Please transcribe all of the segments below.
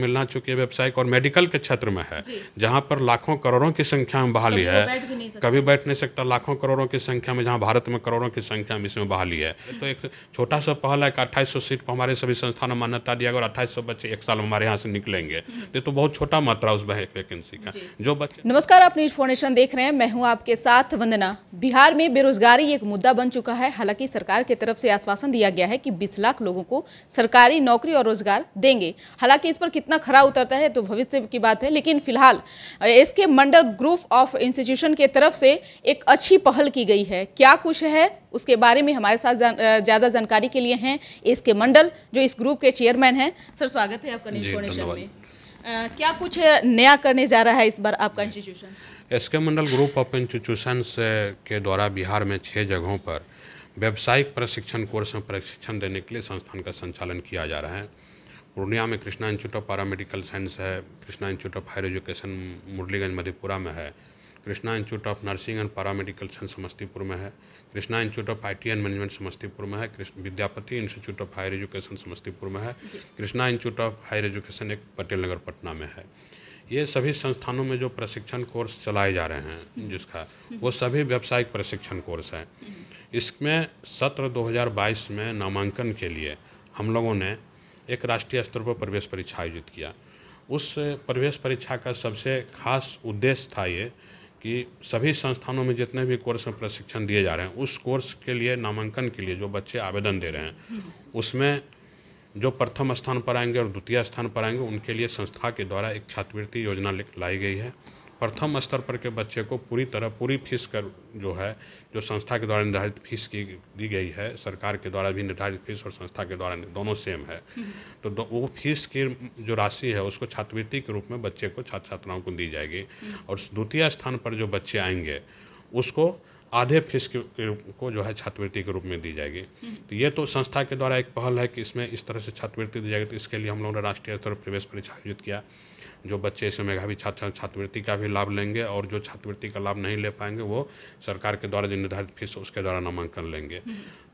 मिलना है व्यावसायिक और मेडिकल के क्षेत्र में है जहाँ पर लाखों करोड़ों की संख्या में बहाली है कभी बैठ नहीं सकता लाखों करोड़ों की संख्या में जहाँ भारत में करोड़ों की संख्या में इसमें बहाली है तो एक छोटा सा पहल है कि अट्ठाईस सीट पर हमारे सभी संस्थानों में मान्यता दिया गया और अट्ठाईस बच्चे एक साल हमारे यहाँ से निकलेंगे ये तो बहुत छोटा मात्रा उस वैकेंसी का जो बच्चे नमस्कार आप न्यूज फाउंडेशन देख रहे हैं मैं हूँ आपके साथ वंदना बिहार में बेरोजगारी एक मुद्दा बन चुका है हालांकि सरकार की तरफ से आश्वासन दिया गया है कि बीस लाख लोगों को सरकारी नौकरी और रोजगार देंगे हालांकि इस पर कितना खरा उतरता है तो भविष्य की बात है लेकिन फिलहाल इसके मंडल ग्रुप ऑफ इंस्टीट्यूशन के तरफ से एक अच्छी पहल की गई है क्या कुछ है उसके बारे में हमारे साथ ज़्यादा जानकारी के लिए हैं इसके मंडल जो इस ग्रुप के चेयरमैन हैं सर स्वागत है आपका न्यूज में क्या कुछ नया करने जा रहा है इस बार आपका इंस्टीट्यूशन एस के मंडल ग्रुप ऑफ इंस्टीट्यूशन के द्वारा बिहार में छः जगहों पर व्यावसायिक प्रशिक्षण कोर्स में प्रशिक्षण देने के लिए संस्थान का संचालन किया जा रहा है पूर्णिया में Krishna institute of paramedical science है Krishna institute of higher education Murliganj Madhepura में है Krishna institute of nursing and paramedical science Samastipur में है Krishna institute of IT and management Samastipur में है Vidyapati institute of higher education Samastipur में है Krishna institute of higher education एक पटेल नगर पटना में है ये सभी संस्थानों में जो प्रशिक्षण कोर्स चलाए जा रहे हैं हम्म। जिसका हम्म। वो सभी व्यावसायिक प्रशिक्षण कोर्स हैं हम्म। इसमें सत्र 2022 में नामांकन के लिए हम लोगों ने एक राष्ट्रीय स्तर पर प्रवेश परीक्षा आयोजित किया उस प्रवेश परीक्षा का सबसे खास उद्देश्य था ये कि सभी संस्थानों में जितने भी कोर्स में प्रशिक्षण दिए जा रहे हैं उस कोर्स के लिए नामांकन के लिए जो बच्चे आवेदन दे रहे हैं उसमें जो प्रथम स्थान पर आएंगे और द्वितीय स्थान पर आएंगे उनके लिए संस्था के द्वारा एक छात्रवृत्ति योजना लाई गई है प्रथम स्तर पर के बच्चे को पूरी तरह पूरी फीस का जो है जो संस्था के द्वारा निर्धारित फीस की दी गई है सरकार के द्वारा भी निर्धारित फीस और संस्था के द्वारा दोनों सेम है तो दो, वो फीस की जो राशि है उसको छात्रवृत्ति के रूप में बच्चे को छात्र छात्राओं को दी जाएगी और द्वितीय स्थान पर जो बच्चे आएंगे उसको आधे फीस को जो है छात्रवृत्ति के रूप में दी जाएगी तो ये तो संस्था के द्वारा एक पहल है कि इसमें इस तरह से छात्रवृत्ति दी जाएगी तो इसके लिए हम लोगों ने राष्ट्रीय स्तर पर प्रवेश परीक्षा आयोजित किया जो बच्चे इसमें मेघावी छात्र छात्रवृत्ति का भी लाभ लेंगे और जो छात्रवृत्ति का लाभ नहीं ले पाएंगे वो सरकार के द्वारा जो निर्धारित फीस उसके द्वारा नामांकन लेंगे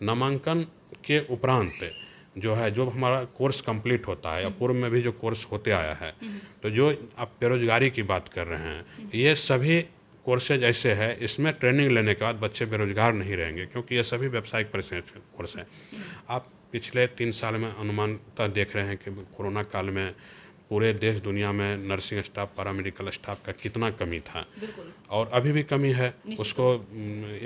नामांकन के उपरांत जो है जो हमारा कोर्स कंप्लीट होता है या पूर्व में भी जो कोर्स होते आया है तो जो आप बेरोजगारी की बात कर रहे हैं ये सभी कोर्सेज ऐसे है इसमें ट्रेनिंग लेने के बाद बच्चे बेरोजगार नहीं रहेंगे क्योंकि ये सभी व्यावसायिक कोर्स हैं आप पिछले तीन साल में अनुमानता देख रहे हैं कि कोरोना काल में पूरे देश दुनिया में नर्सिंग स्टाफ पैरामेडिकल स्टाफ का कितना कमी था और अभी भी कमी है उसको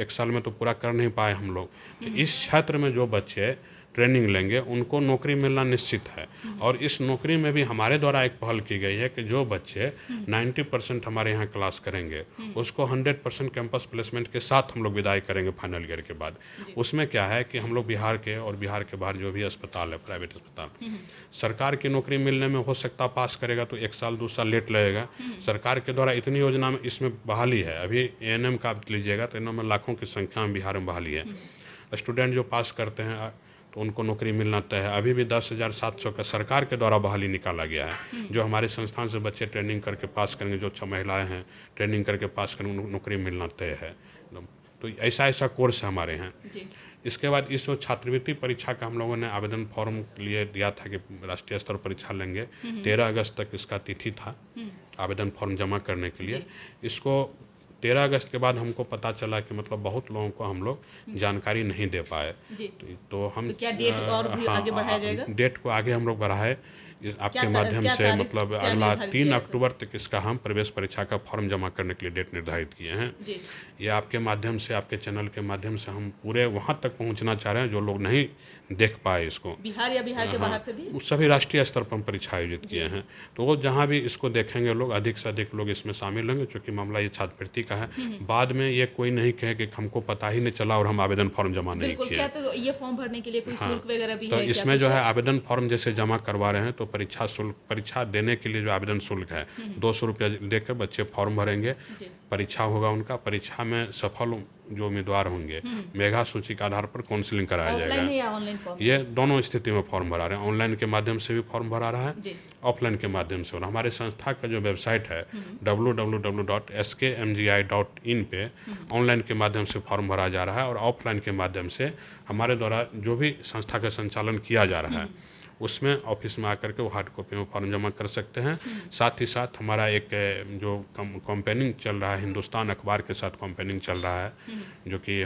एक साल में तो पूरा कर नहीं पाए हम लोग तो इस क्षेत्र में जो बच्चे ट्रेनिंग लेंगे उनको नौकरी मिलना निश्चित है और इस नौकरी में भी हमारे द्वारा एक पहल की गई है कि जो बच्चे 90 परसेंट हमारे यहाँ क्लास करेंगे उसको 100 परसेंट कैंपस प्लेसमेंट के साथ हम लोग विदाई करेंगे फाइनल ईयर के बाद उसमें क्या है कि हम लोग बिहार के और बिहार के बाहर जो भी अस्पताल है प्राइवेट अस्पताल हम्म। सरकार की नौकरी मिलने में हो सकता पास करेगा तो एक साल दो साल लेट लगेगा हम्म। सरकार के द्वारा इतनी योजना में इसमें बहाली है अभी ए का लीजिएगा तो इन्होंने में लाखों की संख्या में बिहार में बहाली है हम्म। स्टूडेंट जो पास करते हैं तो उनको नौकरी मिलना तय है अभी भी दस हज़ार सात सौ का सरकार के द्वारा बहाली निकाला गया है हम्म। जो हमारे संस्थान से बच्चे ट्रेनिंग करके पास करेंगे जो अच्छा महिलाएँ हैं ट्रेनिंग करके पास करेंगे उनको नौकरी मिलना तय है तो ऐसा ऐसा कोर्स है हमारे यहाँ इसके बाद इस छात्रवृत्ति परीक्षा का हम लोगों ने आवेदन फॉर्म लिए दिया था कि राष्ट्रीय स्तर परीक्षा लेंगे हम्म। तेरह अगस्त तक इसका तिथि था हम्म। आवेदन फॉर्म जमा करने के लिए इसको तेरह अगस्त के बाद हमको पता चला कि मतलब बहुत लोगों को हम लोग हम्म। जानकारी नहीं दे पाए तो, हम तो क्या डेट और भी हाँ, आगे बढ़ाया हाँ, जाएगा डेट को आगे हम लोग बढ़ाए आपके माध्यम से मतलब अगला तीन अक्टूबर तक इसका हम प्रवेश परीक्षा का फॉर्म जमा करने के लिए डेट निर्धारित किए हैं ये आपके माध्यम से आपके चैनल के माध्यम से हम पूरे वहाँ तक पहुँचना चाह रहे हैं जो लोग नहीं देख पाए इसको बिहार या बिहार के हाँ, बाहर से भी सभी राष्ट्रीय स्तर पर हम परीक्षा आयोजित किए हैं तो वो जहाँ भी इसको देखेंगे लोग अधिक से अधिक लोग इसमें शामिल होंगे चूँकि मामला ये छात्रवृत्ति का है हम्म। बाद में ये कोई नहीं कहे कि हमको पता ही नहीं चला और हम आवेदन फॉर्म जमा नहीं किए तो ये फॉर्म भरने के लिए कोई हाँ। शुल्क वगैरह भी तो इसमें जो है आवेदन फॉर्म जैसे जमा करवा रहे हैं तो तो परीक्षा शुल्क परीक्षा देने के लिए जो आवेदन शुल्क है हम्म। दो सौ रुपया देकर बच्चे फॉर्म भरेंगे परीक्षा होगा उनका परीक्षा में सफल जो उम्मीदवार होंगे हम्म। मेघा सूची के आधार पर काउंसिलिंग कराया जाएगा ये दोनों स्थिति में फॉर्म भरा रहे हैं ऑनलाइन के माध्यम से भी फॉर्म भरा रहा है ऑफलाइन के माध्यम से हमारे संस्था का जो वेबसाइट है डब्ल्यू हम्म। पे ऑनलाइन के माध्यम से फॉर्म भरा जा रहा है और ऑफलाइन के माध्यम से हमारे द्वारा जो भी संस्था का संचालन किया जा रहा है उसमें ऑफिस में आकर के वो हार्ड कॉपी में फॉर्म जमा कर सकते हैं साथ ही साथ हमारा एक जो कंपेनिंग चल रहा है हिंदुस्तान अखबार के साथ कंपेनिंग चल रहा है जो कि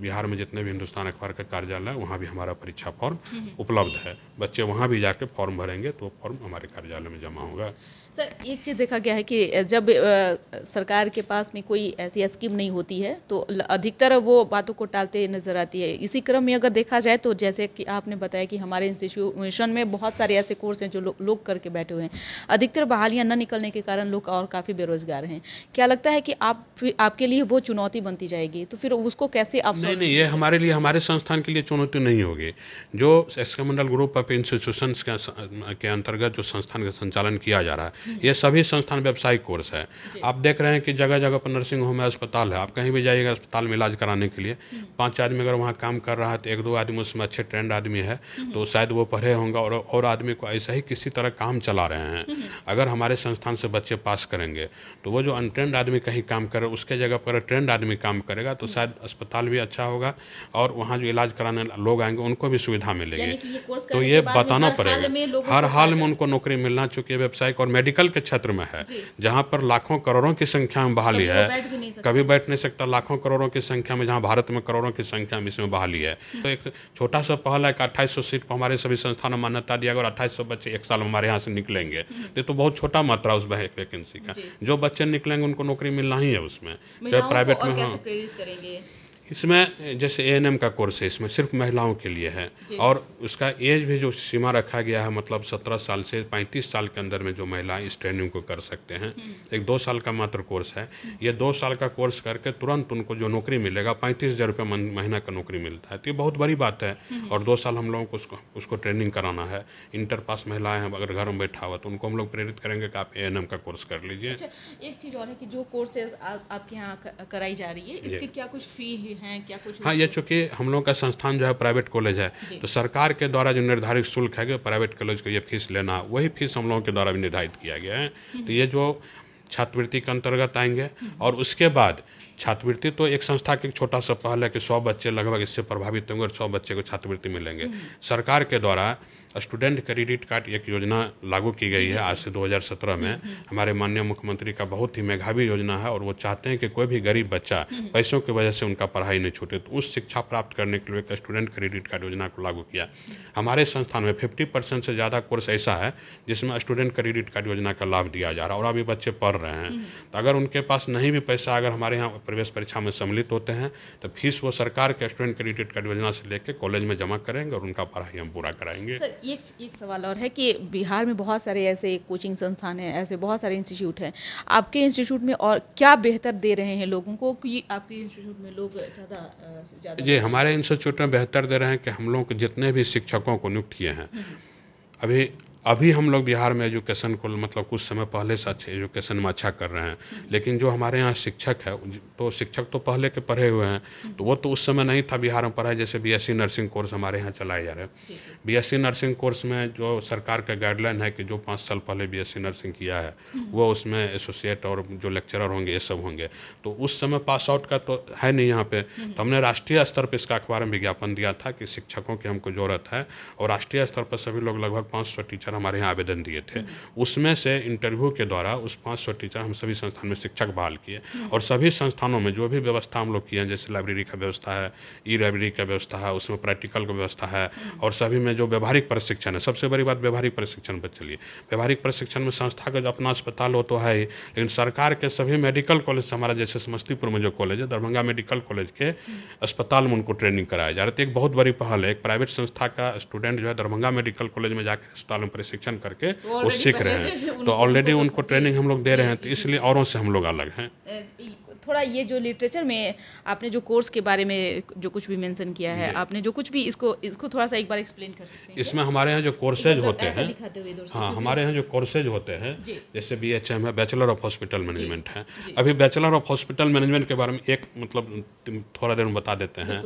बिहार में जितने भी हिंदुस्तान अखबार का कार्यालय है वहाँ भी हमारा परीक्षा फॉर्म उपलब्ध है बच्चे वहाँ भी जाके फॉर्म भरेंगे तो फॉर्म हमारे कार्यालय में जमा होगा सर एक चीज़ देखा गया है कि जब आ, सरकार के पास में कोई ऐसी स्कीम नहीं होती है तो अधिकतर वो बातों को टालते नज़र आती है इसी क्रम में अगर देखा जाए तो जैसे कि आपने बताया कि हमारे इंस्टीट्यूशन में बहुत सारे ऐसे कोर्स हैं जो लोग लो करके बैठे हुए हैं अधिकतर बहालियाँ न निकलने के कारण लोग और काफ़ी बेरोजगार हैं क्या लगता है कि आप आपके लिए वो चुनौती बनती जाएगी तो फिर उसको कैसे आप नहीं नहीं ये हमारे लिए हमारे संस्थान के लिए चुनौती नहीं होगी जो एक्समंडल ग्रुप ऑफ इंस्टीट्यूशन के अंतर्गत जो संस्थान का संचालन किया जा रहा है ये सभी संस्थान व्यावसायिक कोर्स है आप देख रहे हैं कि जगह जगह पर नर्सिंग होम है अस्पताल है आप कहीं भी जाइएगा अस्पताल में इलाज कराने के लिए हम्म। पाँच आदमी अगर वहाँ काम कर रहा है तो एक दो आदमी उसमें अच्छे ट्रेंड आदमी है हम्म। तो शायद वो पढ़े होंगे और और आदमी को ऐसा ही किसी तरह काम चला रहे हैं हम्म। अगर हमारे संस्थान से बच्चे पास करेंगे तो वो जो अनट्रेंड आदमी कहीं काम करे उसके जगह पर ट्रेंड आदमी काम करेगा तो शायद अस्पताल भी अच्छा होगा और वहाँ जो इलाज कराने लोग आएंगे उनको भी सुविधा मिलेगी तो ये बताना पड़ेगा हर हाल में उनको नौकरी मिलना चूंकि व्यावसायिक और मेडिकल मेडिकल के क्षेत्र में है जहाँ पर लाखों करोड़ों की संख्या में बहाली है कभी बैठ नहीं सकता लाखों करोड़ों की संख्या में जहाँ भारत में करोड़ों की संख्या में इसमें बहाली है तो एक छोटा सा पहल है कि अट्ठाईस सीट पर हमारे सभी संस्थानों में मान्यता दिया गया और अट्ठाईस बच्चे एक साल हमारे यहाँ से निकलेंगे हम्म। ये तो बहुत छोटा मात्रा उस वैकेंसी का जो बच्चे निकलेंगे उनको नौकरी मिलना ही है उसमें चाहे प्राइवेट में हाँ इसमें जैसे ए एन एम का कोर्स है इसमें सिर्फ महिलाओं के लिए है और उसका एज भी जो सीमा रखा गया है मतलब सत्रह साल से पैंतीस साल के अंदर में जो महिलाएं इस ट्रेनिंग को कर सकते हैं हम्म। एक दो साल का मात्र कोर्स है हम्म। ये दो साल का कोर्स करके तुरंत उनको जो नौकरी मिलेगा पैंतीस हज़ार रुपये महीना का नौकरी मिलता है तो ये बहुत बड़ी बात है हम्म। और दो साल हम लोगों को उसको उसको ट्रेनिंग कराना है इंटर पास महिलाएं हैं अगर घर में बैठा हुआ तो उनको हम लोग प्रेरित करेंगे कि आप ए एन एम का कोर्स कर लीजिए अच्छा, एक चीज़ और है कि जो कोर्सेज आपके यहाँ कराई जा रही है इसकी क्या कुछ फी है हैं क्या कुछ हाँ ये चूंकि हम लोग का संस्थान जो है प्राइवेट कॉलेज है तो सरकार के द्वारा जो निर्धारित शुल्क है प्राइवेट कॉलेज को ये फीस लेना वही फीस हम लोगों के द्वारा भी निर्धारित किया गया है हम्म। तो ये जो छात्रवृत्ति के अंतर्गत आएंगे और उसके बाद छात्रवृत्ति तो एक संस्था के एक छोटा सा पहल है कि सौ बच्चे लगभग इससे प्रभावित होंगे और सौ बच्चे को छात्रवृत्ति मिलेंगे हम्म। सरकार के द्वारा स्टूडेंट क्रेडिट कार्ड एक योजना लागू की गई है आज से 2017 में हम्म, हम्म। हमारे माननीय मुख्यमंत्री का बहुत ही मेघावी योजना है और वो चाहते हैं कि कोई भी गरीब बच्चा पैसों की वजह से उनका पढ़ाई नहीं छूटे तो उस शिक्षा प्राप्त करने के लिए एक स्टूडेंट क्रेडिट कार्ड योजना को लागू किया हमारे संस्थान में फिफ्टी परसेंट से ज़्यादा कोर्स ऐसा है जिसमें स्टूडेंट क्रेडिट कार्ड योजना का लाभ दिया जा रहा है और अभी बच्चे पढ़ रहे हैं तो अगर उनके पास नहीं भी पैसा अगर हमारे यहाँ प्रवेश परीक्षा में सम्मिलित होते हैं तो फीस वो सरकार के स्टूडेंट क्रेडिट कार्ड योजना से लेकर कॉलेज में जमा करेंगे और उनका पढ़ाई हम पूरा कराएंगे सर एक एक सवाल और है कि बिहार में बहुत सारे ऐसे कोचिंग संस्थान हैं ऐसे बहुत सारे इंस्टीट्यूट हैं आपके इंस्टीट्यूट में और क्या बेहतर दे रहे हैं लोगों को कि आपके इंस्टीट्यूट में लोग ज़्यादा जी हमारे इंस्टीट्यूट में बेहतर दे रहे हैं कि हम लोग जितने भी शिक्षकों को नियुक्त किए हैं हम्म। अभी अभी हम लोग बिहार में एजुकेशन को मतलब कुछ समय पहले से अच्छे एजुकेशन में अच्छा कर रहे हैं लेकिन जो हमारे यहाँ शिक्षक है तो शिक्षक तो पहले के पढ़े हुए हैं तो वो तो उस समय नहीं था बिहार में पढ़ाई जैसे बीएससी नर्सिंग कोर्स हमारे यहाँ चलाए जा रहे हैं बीएससी नर्सिंग कोर्स में जो सरकार का गाइडलाइन है कि जो पाँच साल पहले बी नर्सिंग किया है हम्म। वो उसमें एसोसिएट और जो लेक्चरर होंगे ये सब होंगे तो उस समय पास आउट का तो है नहीं यहाँ पे हम्म। तो हमने राष्ट्रीय स्तर पर इसका अखबार में विज्ञापन दिया था कि शिक्षकों की हमको जरूरत है और राष्ट्रीय स्तर पर सभी लोग लगभग पाँच टीचर टीचर हमारे यहाँ आवेदन दिए थे उसमें से इंटरव्यू के द्वारा उस पाँच सौ टीचर हम सभी संस्थान में शिक्षक बहाल किए और सभी संस्थानों में जो भी व्यवस्था हम लोग किए हैं जैसे लाइब्रेरी का व्यवस्था है ई लाइब्रेरी का व्यवस्था है उसमें प्रैक्टिकल का व्यवस्था है और सभी में जो व्यवहारिक प्रशिक्षण है सबसे बड़ी बात व्यवहारिक प्रशिक्षण पर चलिए व्यवहारिक प्रशिक्षण में संस्था का जो अपना अस्पताल हो तो है ही लेकिन सरकार के सभी मेडिकल कॉलेज हमारा जैसे समस्तीपुर में जो कॉलेज है दरभंगा मेडिकल कॉलेज के अस्पताल में उनको ट्रेनिंग कराया जा रहा है तो एक बहुत बड़ी पहल है एक प्राइवेट संस्था का स्टूडेंट जो है दरभंगा मेडिकल कॉलेज में जाकर अस्पताल में प्रशिक्षण करके वो सीख रहे हैं तो ऑलरेडी उनको ट्रेनिंग हम लोग दे रहे हैं तो इसलिए औरों से हम लोग अलग हैं थोड़ा ये जो लिटरेचर में आपने जो कोर्स के बारे में जो कुछ भी मेंशन किया है आपने जो कुछ भी इसको इसको थोड़ा सा एक बार एक्सप्लेन कर सकते हैं इसमें हमारे यहाँ जो कोर्सेज होते हैं हाँ हमारे यहाँ जो कोर्सेज होते हैं जैसे बी एच एम है बैचलर ऑफ हॉस्पिटल मैनेजमेंट है अभी बैचलर ऑफ हॉस्पिटल मैनेजमेंट के बारे में एक मतलब थोड़ा देर में बता देते हैं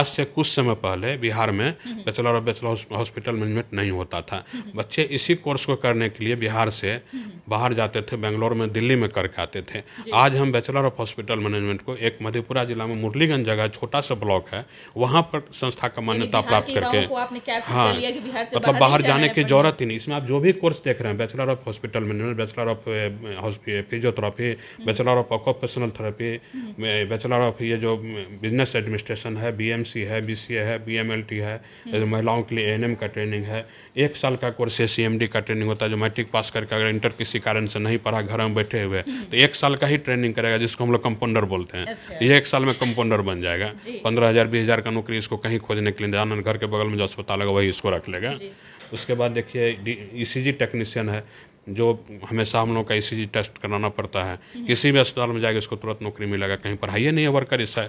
आज से कुछ समय पहले बिहार में bachelor of bachelor hospital management नहीं होता था हम्म, हम्म। बच्चे इसी कोर्स को करने के लिए बिहार से हम्म, बाहर जाते थे बेंगलोर में दिल्ली में करके आते थे आज हम bachelor of hospital hospital management को एक मधेपुरा जिला में मुरलीगंज जगह छोटा सा ब्लॉक है वहाँ पर संस्था का मान्यता प्राप्त करके हाँ मतलब बाहर जाने की जरूरत ही नहीं इसमें आप जो भी कोर्स देख रहे हैं bachelor of hospital management bachelor of physiotherapy bachelor of occupational therapy bachelor of ये जो बिजनेस mm, एडमिनिस्ट्रेशन है बी है बी है बी है हम्म। महिलाओं के लिए एएनएम का ट्रेनिंग है एक साल का कोर्स है सी का ट्रेनिंग होता है जो मैट्रिक पास करके अगर इंटर किसी कारण से नहीं पढ़ा घर में बैठे हुए हम्म। तो एक साल का ही ट्रेनिंग करेगा जिसको हम लोग कंपाउंडर बोलते हैं ये एक साल में कंपाउंडर बन जाएगा पंद्रह हज़ार बीस हज़ार का नौकरी इसको कहीं खोजने के लिए जाना घर के बगल में जो अस्पताल है वही इसको रख लेगा उसके बाद देखिए ई टेक्नीशियन e है जो हमेशा हम लोग का ई e टेस्ट कराना पड़ता है हम्म। किसी भी अस्पताल में जाएगा इसको तुरंत नौकरी मिलेगा कहीं पढ़ाइए नहीं है वर्कर इसका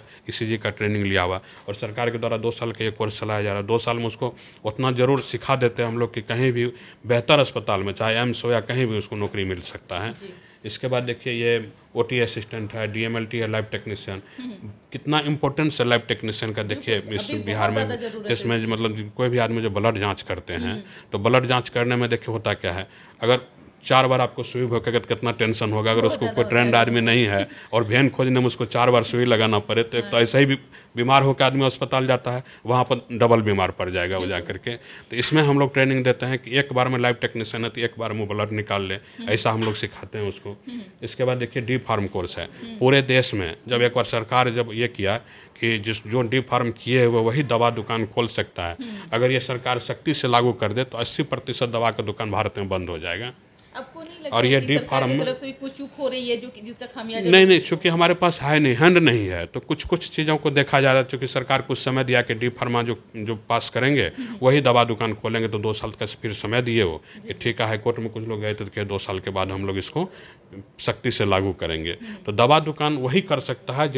ई का ट्रेनिंग लिया हुआ और सरकार के द्वारा दो साल का एक कोर्स चलाया जा रहा है दो साल में उसको उतना ज़रूर सिखा देते हैं हम लोग कि कहीं भी बेहतर अस्पताल में चाहे एम्स हो या कहीं भी उसको नौकरी मिल सकता है इसके बाद देखिए ये ओ टी असिस्टेंट है डी एम एल टी है लाइव टेक्नीशियन हम्म। कितना इम्पोर्टेंस है लाइव टेक्नीशियन का देखिए इस बिहार में जिसमें मतलब कोई भी आदमी जो ब्लड जांच करते हैं हम्म। तो ब्लड जांच करने में देखिए होता क्या है अगर चार बार आपको सुई भोगेगा तो कितना टेंशन होगा अगर उसको कोई ट्रेंड आदमी नहीं है और वैन खोजने में उसको चार बार सुई लगाना पड़े तो एक तो हाँ। ऐसा ही बीमार होकर आदमी अस्पताल जाता है वहाँ पर डबल बीमार पड़ जाएगा वो जा करके तो इसमें हम लोग ट्रेनिंग देते हैं कि एक बार में लाइव टेक्नीशियन है तो एक बार में ब्लड निकाल लें हम्म। ऐसा हम लोग सिखाते हैं उसको हम्म। इसके बाद देखिए डी फार्म कोर्स है हम्म। पूरे देश में जब एक बार सरकार जब ये किया कि जिस जो डी फार्म किए हुए वही दवा दुकान खोल सकता है अगर ये सरकार सख्ती से लागू कर दे तो अस्सी प्रतिशत दवा का दुकान भारत में बंद हो जाएगा और ये डीप फार्म में कुछ चूक हो रही है जो जिसका खामियाजा नहीं नहीं चूंकि हमारे पास है नहीं हैंड नहीं है तो कुछ कुछ चीज़ों को देखा जा रहा है चूँकि सरकार कुछ समय दिया कि डीप फार्मा जो जो पास करेंगे वही दवा दुकान खोलेंगे तो दो साल का फिर समय दिए वो कि ठीक है हाईकोर्ट में कुछ लोग गए थे तो दो साल के बाद हम लोग इसको सख्ती से लागू करेंगे तो दवा दुकान वही कर सकता है